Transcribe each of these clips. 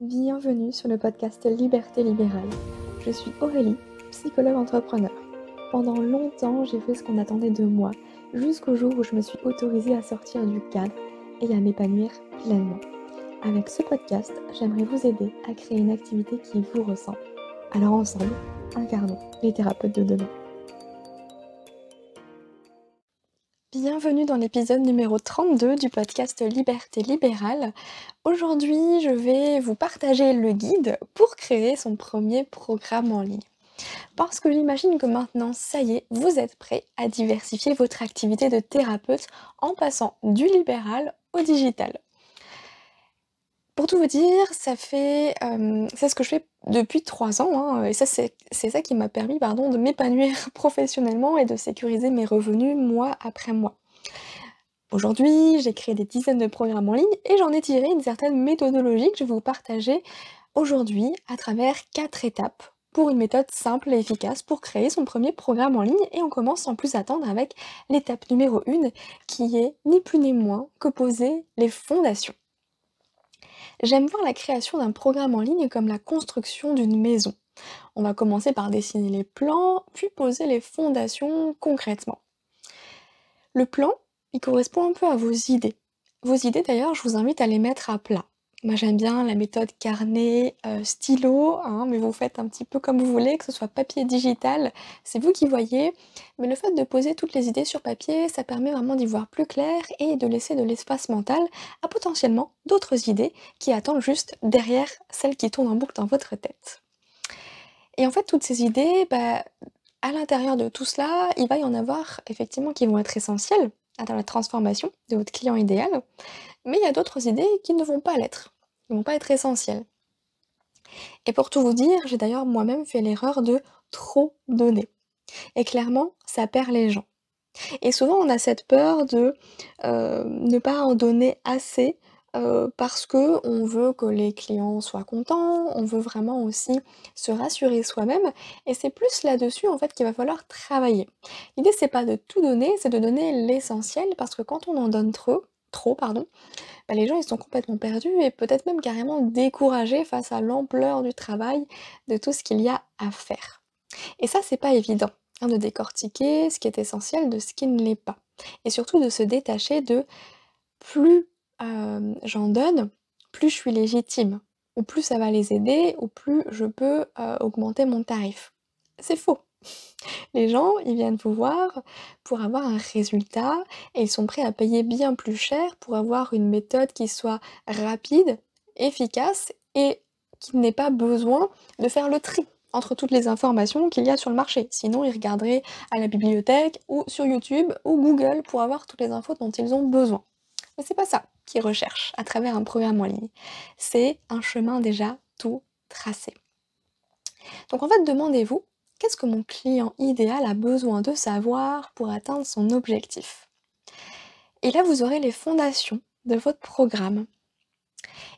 Bienvenue sur le podcast Liberté libérale. Je suis Aurélie, psychologue entrepreneur. Pendant longtemps, j'ai fait ce qu'on attendait de moi, jusqu'au jour où je me suis autorisée à sortir du cadre et à m'épanouir pleinement. Avec ce podcast, j'aimerais vous aider à créer une activité qui vous ressemble. Alors ensemble, incarnons les thérapeutes de demain. Bienvenue dans l'épisode numéro 32 du podcast Liberté libérale. Aujourd'hui, je vais vous partager le guide pour créer son premier programme en ligne. Parce que j'imagine que maintenant, ça y est, vous êtes prêt à diversifier votre activité de thérapeute en passant du libéral au digital. Pour tout vous dire, ça fait, c'est ce que je fais depuis trois ans, hein, et ça c'est ça qui m'a permis, pardon, de m'épanouir professionnellement et de sécuriser mes revenus mois après mois. Aujourd'hui, j'ai créé des dizaines de programmes en ligne et j'en ai tiré une certaine méthodologie que je vais vous partager aujourd'hui à travers quatre étapes pour une méthode simple et efficace pour créer son premier programme en ligne et on commence sans plus attendre avec l'étape numéro 1 qui est ni plus ni moins que poser les fondations j'aime voir la création d'un programme en ligne comme la construction d'une maison. On va commencer par dessiner les plans, puis poser les fondations concrètement. Le plan, il correspond un peu à vos idées. Vos idées d'ailleurs, je vous invite à les mettre à plat. Moi, j'aime bien la méthode carnet, euh, stylo, hein, mais vous faites un petit peu comme vous voulez, que ce soit papier digital, c'est vous qui voyez. Mais le fait de poser toutes les idées sur papier, ça permet vraiment d'y voir plus clair et de laisser de l'espace mental à potentiellement d'autres idées qui attendent juste derrière celles qui tournent en boucle dans votre tête. Et en fait, toutes ces idées, bah, à l'intérieur de tout cela, il va y en avoir effectivement qui vont être essentielles dans la transformation de votre client idéal, mais il y a d'autres idées qui ne vont pas l'être. Ils vont pas être essentiels. Et pour tout vous dire, j'ai d'ailleurs moi-même fait l'erreur de trop donner. Et clairement, ça perd les gens. Et souvent, on a cette peur de euh, ne pas en donner assez euh, parce qu'on veut que les clients soient contents, on veut vraiment aussi se rassurer soi-même, et c'est plus là-dessus en fait qu'il va falloir travailler. L'idée c'est pas de tout donner, c'est de donner l'essentiel parce que quand on en donne trop, trop, pardon, bah, les gens ils sont complètement perdus et peut-être même carrément découragés face à l'ampleur du travail, de tout ce qu'il y a à faire. Et ça, c'est pas évident hein, de décortiquer ce qui est essentiel de ce qui ne l'est pas. Et surtout de se détacher de plus euh, j'en donne, plus je suis légitime, ou plus ça va les aider, ou plus je peux euh, augmenter mon tarif. C'est faux. Les gens, ils viennent vous voir pour avoir un résultat et ils sont prêts à payer bien plus cher pour avoir une méthode qui soit rapide, efficace et qui n'ait pas besoin de faire le tri entre toutes les informations qu'il y a sur le marché. Sinon, ils regarderaient à la bibliothèque ou sur YouTube ou Google pour avoir toutes les infos dont ils ont besoin. Mais c'est pas ça qu'ils recherchent à travers un programme en ligne. C'est un chemin déjà tout tracé. Donc en fait, demandez-vous Qu'est-ce que mon client idéal a besoin de savoir pour atteindre son objectif Et là, vous aurez les fondations de votre programme.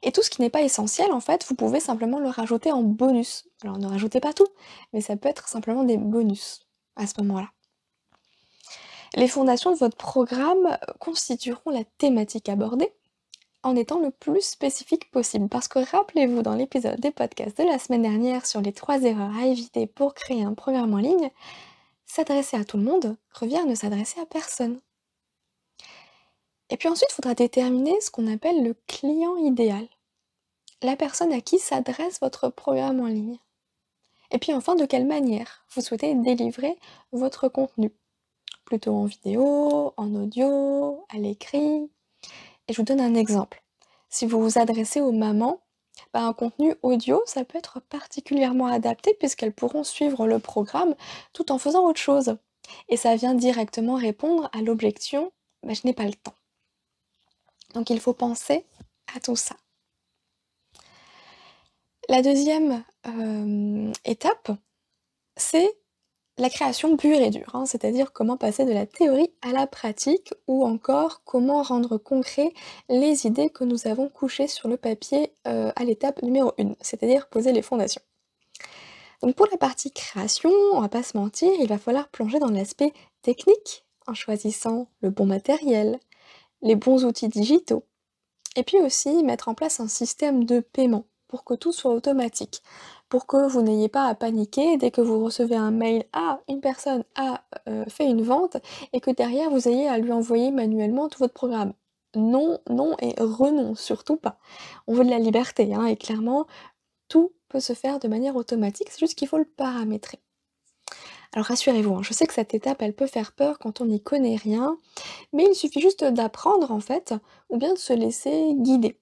Et tout ce qui n'est pas essentiel, en fait, vous pouvez simplement le rajouter en bonus. Alors ne rajoutez pas tout, mais ça peut être simplement des bonus à ce moment-là. Les fondations de votre programme constitueront la thématique abordée, en étant le plus spécifique possible. Parce que rappelez-vous, dans l'épisode des podcasts de la semaine dernière sur les trois erreurs à éviter pour créer un programme en ligne, s'adresser à tout le monde revient à ne s'adresser à personne. Et puis ensuite, il faudra déterminer ce qu'on appelle le client idéal, la personne à qui s'adresse votre programme en ligne. Et puis enfin, de quelle manière vous souhaitez délivrer votre contenu Plutôt en vidéo, en audio, à l'écrit et je vous donne un exemple. Si vous vous adressez aux mamans, bah, un contenu audio, ça peut être particulièrement adapté puisqu'elles pourront suivre le programme tout en faisant autre chose. Et ça vient directement répondre à l'objection bah, je n'ai pas le temps ». Donc il faut penser à tout ça. La deuxième euh, étape, c'est la création pure et dure, hein, c'est-à-dire comment passer de la théorie à la pratique ou encore comment rendre concret les idées que nous avons couchées sur le papier euh, à l'étape numéro 1, c'est-à-dire poser les fondations. Donc pour la partie création, on va pas se mentir, il va falloir plonger dans l'aspect technique en choisissant le bon matériel, les bons outils digitaux, et puis aussi mettre en place un système de paiement pour que tout soit automatique pour que vous n'ayez pas à paniquer dès que vous recevez un mail à ah, une personne a euh, fait une vente et que derrière vous ayez à lui envoyer manuellement tout votre programme. Non, non et renon, surtout pas. On veut de la liberté hein, et clairement, tout peut se faire de manière automatique, c'est juste qu'il faut le paramétrer. Alors rassurez-vous, hein, je sais que cette étape, elle peut faire peur quand on n'y connaît rien, mais il suffit juste d'apprendre en fait, ou bien de se laisser guider.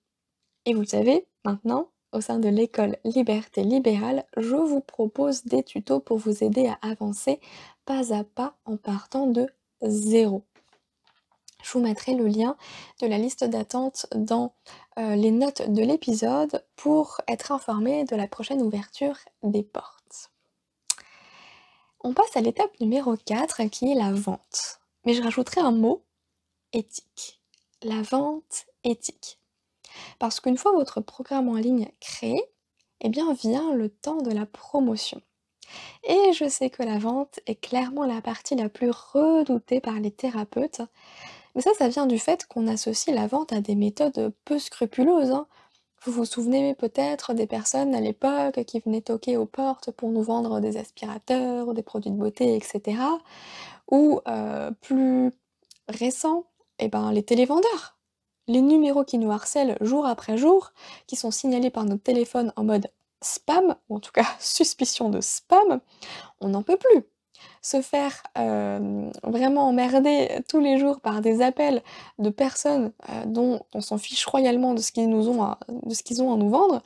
Et vous le savez, maintenant, au sein de l'école Liberté Libérale, je vous propose des tutos pour vous aider à avancer pas à pas en partant de zéro. Je vous mettrai le lien de la liste d'attente dans euh, les notes de l'épisode pour être informé de la prochaine ouverture des portes. On passe à l'étape numéro 4 qui est la vente. Mais je rajouterai un mot, éthique. La vente éthique. Parce qu'une fois votre programme en ligne créé, eh bien vient le temps de la promotion. Et je sais que la vente est clairement la partie la plus redoutée par les thérapeutes, hein. mais ça, ça vient du fait qu'on associe la vente à des méthodes peu scrupuleuses. Hein. Vous vous souvenez peut-être des personnes à l'époque qui venaient toquer aux portes pour nous vendre des aspirateurs, des produits de beauté, etc. Ou euh, plus récent, eh ben, les télévendeurs les numéros qui nous harcèlent jour après jour, qui sont signalés par notre téléphone en mode spam, ou en tout cas suspicion de spam, on n'en peut plus. Se faire euh, vraiment emmerder tous les jours par des appels de personnes euh, dont on s'en fiche royalement de ce qu'ils nous ont à, de ce qu'ils ont à nous vendre,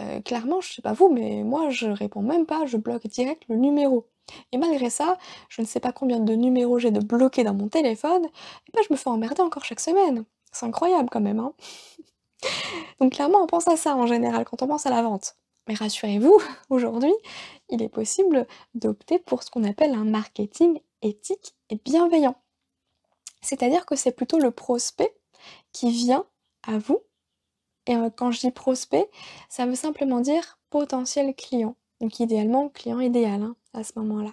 euh, clairement, je ne sais pas vous, mais moi je réponds même pas, je bloque direct le numéro. Et malgré ça, je ne sais pas combien de numéros j'ai de bloqués dans mon téléphone, et ben je me fais emmerder encore chaque semaine. C'est incroyable quand même. Hein Donc clairement, on pense à ça en général quand on pense à la vente. Mais rassurez-vous, aujourd'hui, il est possible d'opter pour ce qu'on appelle un marketing éthique et bienveillant. C'est-à-dire que c'est plutôt le prospect qui vient à vous. Et euh, quand je dis prospect, ça veut simplement dire potentiel client. Donc idéalement, client idéal hein, à ce moment-là.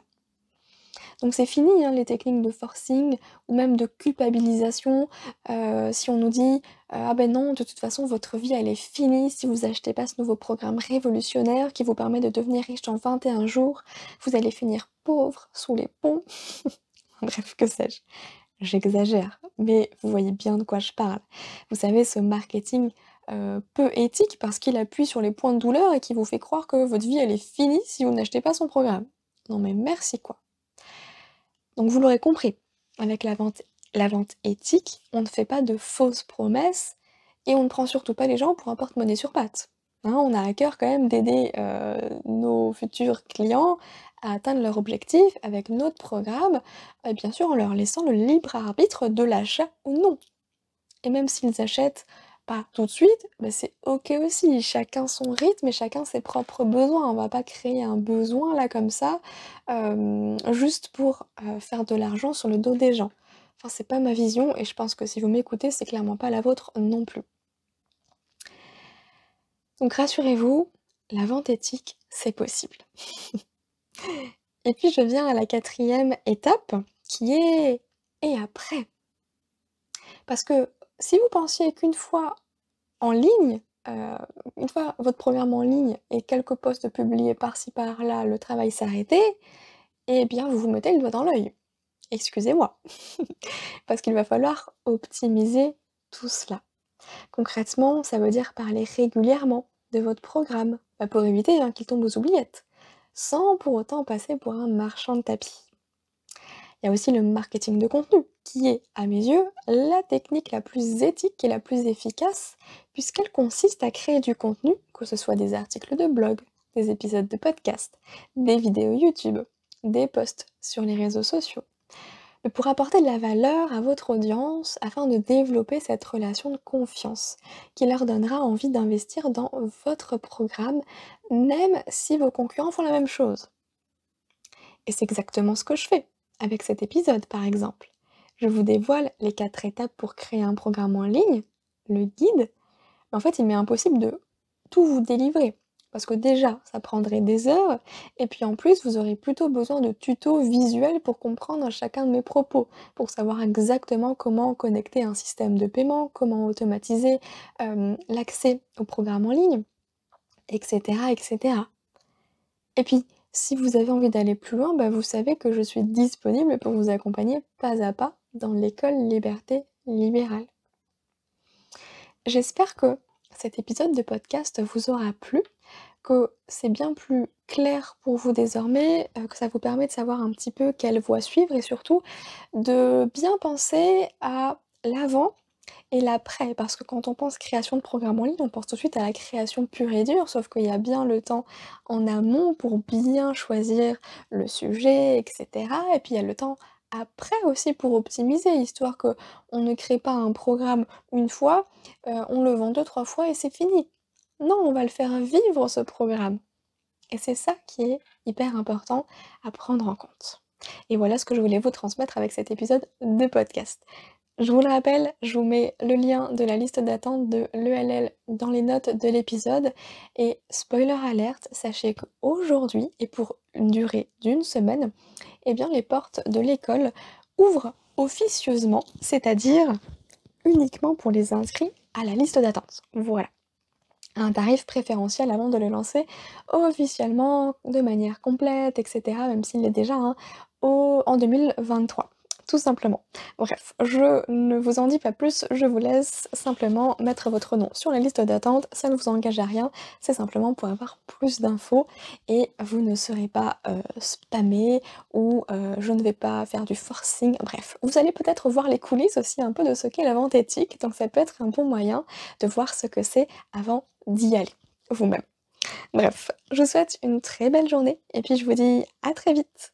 Donc c'est fini hein, les techniques de forcing ou même de culpabilisation. Euh, si on nous dit euh, ah ben non, de toute façon votre vie elle est finie si vous achetez pas ce nouveau programme révolutionnaire qui vous permet de devenir riche en 21 jours, vous allez finir pauvre sous les ponts. Bref, que sais-je. J'exagère, mais vous voyez bien de quoi je parle. Vous savez, ce marketing euh, peu éthique parce qu'il appuie sur les points de douleur et qui vous fait croire que votre vie elle est finie si vous n'achetez pas son programme. Non mais merci quoi. Donc vous l'aurez compris, avec la vente, la vente éthique, on ne fait pas de fausses promesses et on ne prend surtout pas les gens pour un porte-monnaie sur pattes. Hein. on a à cœur quand même d'aider euh, nos futurs clients à atteindre leur objectif avec notre programme, et bien sûr en leur laissant le libre arbitre de l'achat ou non. Et même s'ils achètent pas tout de suite, c'est ok aussi. Chacun son rythme et chacun ses propres besoins. On va pas créer un besoin là comme ça euh, juste pour euh, faire de l'argent sur le dos des gens. Enfin, c'est pas ma vision et je pense que si vous m'écoutez, c'est clairement pas la vôtre non plus. Donc rassurez-vous, la vente éthique, c'est possible. et puis je viens à la quatrième étape qui est et après. Parce que si vous pensiez qu'une fois en ligne, euh, une fois votre programme en ligne et quelques posts publiés par-ci par-là, le travail s'arrêtait, eh bien vous vous mettez le doigt dans l'œil. Excusez-moi, parce qu'il va falloir optimiser tout cela. Concrètement, ça veut dire parler régulièrement de votre programme, bah, pour éviter hein, qu'il tombe aux oubliettes, sans pour autant passer pour un marchand de tapis. Il y a aussi le marketing de contenu, qui est, à mes yeux, la technique la plus éthique et la plus efficace, puisqu'elle consiste à créer du contenu, que ce soit des articles de blog, des épisodes de podcast, des vidéos YouTube, des posts sur les réseaux sociaux, pour apporter de la valeur à votre audience afin de développer cette relation de confiance qui leur donnera envie d'investir dans votre programme, même si vos concurrents font la même chose. Et c'est exactement ce que je fais avec cet épisode, par exemple je vous dévoile les quatre étapes pour créer un programme en ligne, le guide, en fait, il m'est impossible de tout vous délivrer. Parce que déjà, ça prendrait des heures, et puis en plus, vous aurez plutôt besoin de tutos visuels pour comprendre chacun de mes propos, pour savoir exactement comment connecter un système de paiement, comment automatiser euh, l'accès au programme en ligne, etc., etc. Et puis, si vous avez envie d'aller plus loin, bah, vous savez que je suis disponible pour vous accompagner pas à pas dans l'école Liberté libérale. J'espère que cet épisode de podcast vous aura plu, que c'est bien plus clair pour vous désormais, euh, que ça vous permet de savoir un petit peu quelle voie suivre et surtout de bien penser à l'avant et l'après, parce que quand on pense création de programme en ligne, on pense tout de suite à la création pure et dure, sauf qu'il y a bien le temps en amont pour bien choisir le sujet, etc. Et puis il y a le temps après aussi pour optimiser, histoire que on ne crée pas un programme une fois, euh, on le vend deux, trois fois et c'est fini. Non, on va le faire vivre ce programme. Et c'est ça qui est hyper important à prendre en compte. Et voilà ce que je voulais vous transmettre avec cet épisode de podcast. Je vous le rappelle, je vous mets le lien de la liste d'attente de l'ELL dans les notes de l'épisode. Et spoiler alerte, sachez qu'aujourd'hui, et pour une durée d'une semaine, eh bien, les portes de l'école ouvrent officieusement, c'est-à-dire uniquement pour les inscrits à la liste d'attente. Voilà. Un tarif préférentiel avant de le lancer officiellement, de manière complète, etc., même s'il est déjà hein, en 2023 tout simplement. Bref, je ne vous en dis pas plus, je vous laisse simplement mettre votre nom sur la liste d'attente, ça ne vous engage à rien, c'est simplement pour avoir plus d'infos et vous ne serez pas euh, spammé ou euh, je ne vais pas faire du forcing, bref. Vous allez peut-être voir les coulisses aussi un peu de ce qu'est la vente éthique, donc ça peut être un bon moyen de voir ce que c'est avant d'y aller vous-même. Bref, je vous souhaite une très belle journée et puis je vous dis à très vite